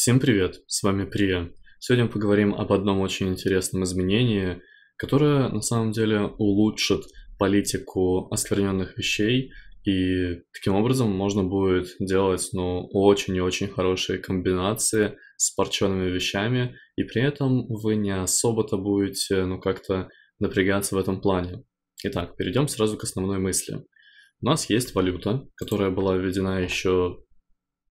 Всем привет, с вами Прия. Сегодня мы поговорим об одном очень интересном изменении, которое на самом деле улучшит политику оскверненных вещей, и таким образом можно будет делать ну, очень и очень хорошие комбинации с порченными вещами, и при этом вы не особо-то будете ну, как-то напрягаться в этом плане. Итак, перейдем сразу к основной мысли. У нас есть валюта, которая была введена еще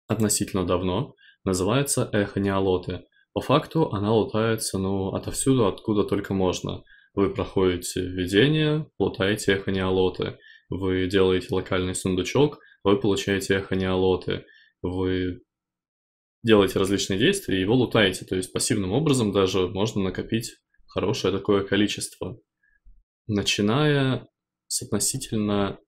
относительно давно, называется эхонеолоты. По факту она лутается, ну, отовсюду, откуда только можно. Вы проходите введение, лутаете эхонеолоты. Вы делаете локальный сундучок, вы получаете эхонеолоты. Вы делаете различные действия и его лутаете. То есть пассивным образом даже можно накопить хорошее такое количество. Начиная с относительно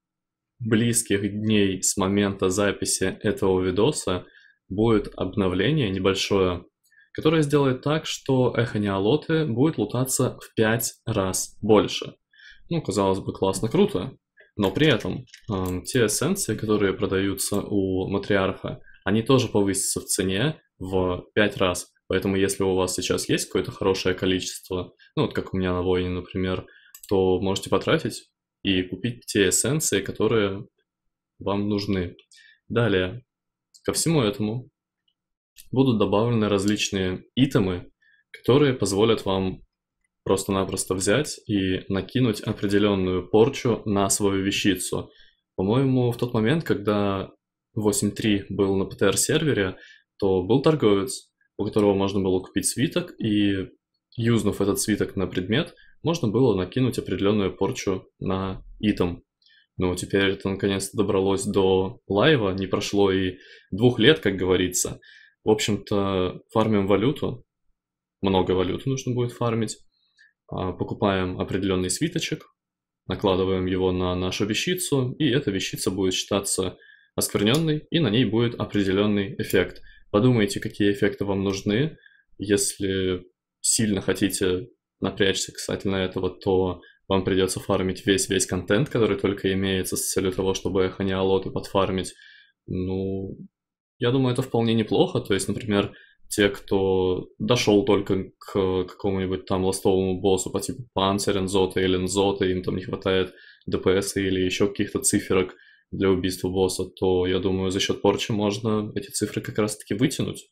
близких дней с момента записи этого видоса, будет обновление небольшое, которое сделает так, что эхонеолоты будет лутаться в 5 раз больше. Ну, казалось бы, классно, круто. Но при этом э, те эссенции, которые продаются у матриарха, они тоже повысятся в цене в 5 раз. Поэтому если у вас сейчас есть какое-то хорошее количество, ну вот как у меня на войне, например, то можете потратить и купить те эссенции, которые вам нужны. Далее, Ко всему этому будут добавлены различные итемы, которые позволят вам просто-напросто взять и накинуть определенную порчу на свою вещицу. По-моему, в тот момент, когда 8.3 был на ПТР-сервере, то был торговец, у которого можно было купить свиток, и, юзнув этот свиток на предмет, можно было накинуть определенную порчу на итем. Ну, теперь это наконец-то добралось до лайва, не прошло и двух лет, как говорится. В общем-то, фармим валюту, много валюты нужно будет фармить. А, покупаем определенный свиточек, накладываем его на нашу вещицу, и эта вещица будет считаться оскверненной, и на ней будет определенный эффект. Подумайте, какие эффекты вам нужны. Если сильно хотите напрячься касательно этого, то вам придется фармить весь-весь контент, который только имеется с целью того, чтобы эхониалоты подфармить. Ну, я думаю, это вполне неплохо. То есть, например, те, кто дошел только к какому-нибудь там ластовому боссу по типу панцирь, энзота или энзота, им там не хватает ДПС или еще каких-то циферок для убийства босса, то, я думаю, за счет порчи можно эти цифры как раз-таки вытянуть.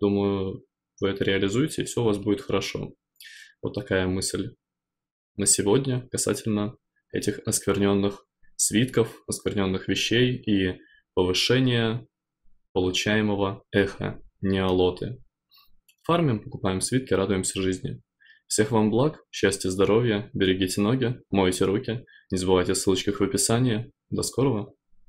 Думаю, вы это реализуете, и все у вас будет хорошо. Вот такая мысль на сегодня касательно этих оскверненных свитков, оскверненных вещей и повышения получаемого эха, неолоты. Фармим, покупаем свитки, радуемся жизни. Всех вам благ, счастья, здоровья, берегите ноги, мойте руки, не забывайте о ссылочках в описании. До скорого!